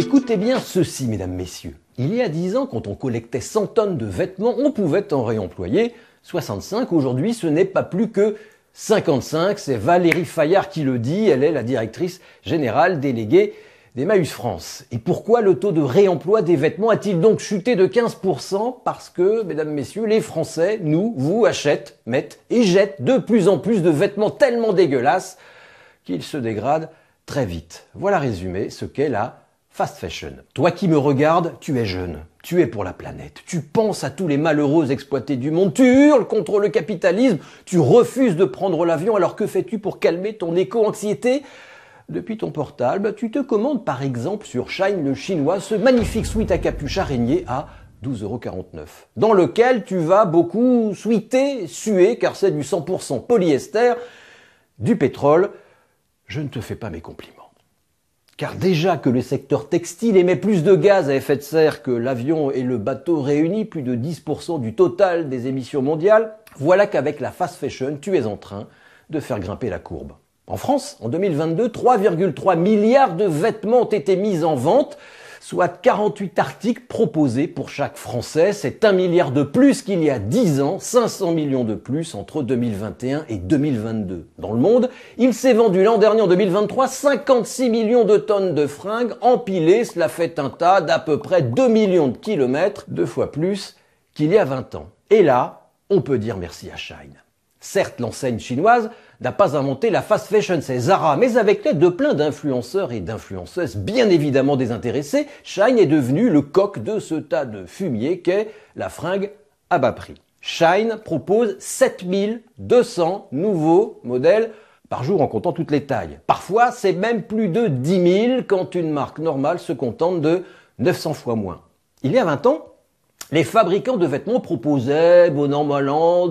Écoutez bien ceci, mesdames, messieurs. Il y a 10 ans, quand on collectait 100 tonnes de vêtements, on pouvait en réemployer 65. Aujourd'hui, ce n'est pas plus que 55. C'est Valérie Fayard qui le dit. Elle est la directrice générale déléguée d'Emmaüs France. Et pourquoi le taux de réemploi des vêtements a-t-il donc chuté de 15% Parce que, mesdames, messieurs, les Français, nous, vous, achètent, mettent et jettent de plus en plus de vêtements tellement dégueulasses qu'ils se dégradent très vite. Voilà résumé ce qu'est la Fast fashion. Toi qui me regardes, tu es jeune, tu es pour la planète, tu penses à tous les malheureux exploités du monde, tu hurles contre le capitalisme, tu refuses de prendre l'avion, alors que fais-tu pour calmer ton éco-anxiété depuis ton portable, tu te commandes par exemple sur Shine le chinois ce magnifique sweat à capuche araignée à 12,49€, dans lequel tu vas beaucoup suiter, suer, car c'est du 100% polyester, du pétrole. Je ne te fais pas mes compliments. Car déjà que le secteur textile émet plus de gaz à effet de serre que l'avion et le bateau réunis, plus de 10% du total des émissions mondiales, voilà qu'avec la fast fashion, tu es en train de faire grimper la courbe. En France, en 2022, 3,3 milliards de vêtements ont été mis en vente, soit 48 articles proposés pour chaque Français. C'est un milliard de plus qu'il y a 10 ans, 500 millions de plus entre 2021 et 2022. Dans le monde, il s'est vendu l'an dernier en 2023 56 millions de tonnes de fringues empilées. Cela fait un tas d'à peu près 2 millions de kilomètres, deux fois plus qu'il y a 20 ans. Et là, on peut dire merci à Shine. Certes, l'enseigne chinoise n'a pas inventé la fast fashion, c'est Zara, mais avec l'aide de plein d'influenceurs et d'influenceuses bien évidemment désintéressés, Shine est devenu le coq de ce tas de fumier qu'est la fringue à bas prix. Shine propose 7200 nouveaux modèles par jour en comptant toutes les tailles. Parfois, c'est même plus de 10 000 quand une marque normale se contente de 900 fois moins. Il y a 20 ans, les fabricants de vêtements proposaient, bon an, mal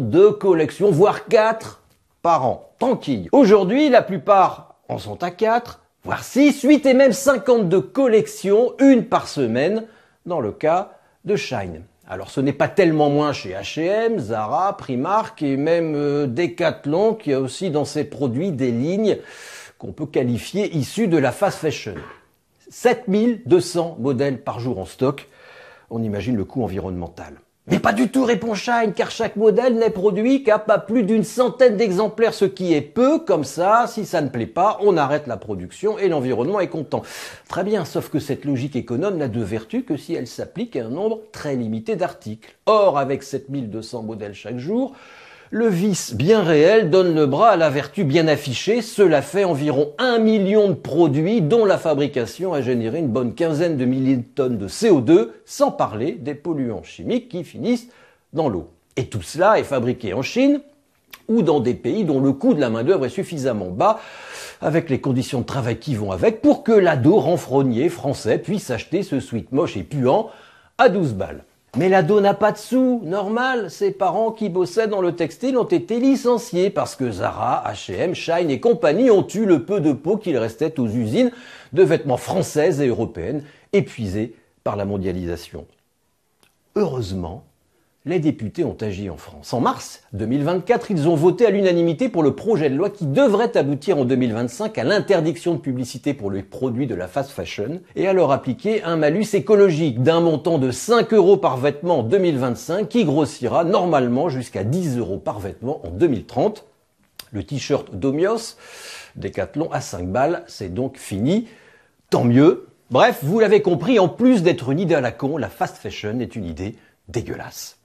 deux collections, voire quatre par an. Tranquille. Aujourd'hui, la plupart en sont à quatre, voire six, huit et même cinquante de collections, une par semaine, dans le cas de Shine. Alors ce n'est pas tellement moins chez H&M, Zara, Primark et même euh, Decathlon qui a aussi dans ses produits des lignes qu'on peut qualifier issues de la fast fashion. 7200 modèles par jour en stock, on imagine le coût environnemental. Mais pas du tout, répond Shine, car chaque modèle n'est produit qu'à pas plus d'une centaine d'exemplaires, ce qui est peu, comme ça, si ça ne plaît pas, on arrête la production et l'environnement est content. Très bien, sauf que cette logique économe n'a de vertu que si elle s'applique à un nombre très limité d'articles. Or, avec 7200 modèles chaque jour, le vice bien réel donne le bras à la vertu bien affichée. Cela fait environ un million de produits dont la fabrication a généré une bonne quinzaine de milliers de tonnes de CO2, sans parler des polluants chimiques qui finissent dans l'eau. Et tout cela est fabriqué en Chine ou dans des pays dont le coût de la main-d'œuvre est suffisamment bas, avec les conditions de travail qui vont avec, pour que l'ado renfrogné français puisse acheter ce sweat moche et puant à 12 balles. Mais la dos n'a pas de sous, normal, ses parents qui bossaient dans le textile ont été licenciés parce que Zara, H&M, Shine et compagnie ont eu le peu de peau qu'il restait aux usines de vêtements françaises et européennes épuisées par la mondialisation. Heureusement, les députés ont agi en France. En mars 2024, ils ont voté à l'unanimité pour le projet de loi qui devrait aboutir en 2025 à l'interdiction de publicité pour les produits de la fast fashion et à leur appliquer un malus écologique d'un montant de 5 euros par vêtement en 2025 qui grossira normalement jusqu'à 10 euros par vêtement en 2030. Le t-shirt Domios, Décathlon à 5 balles, c'est donc fini. Tant mieux. Bref, vous l'avez compris, en plus d'être une idée à la con, la fast fashion est une idée dégueulasse.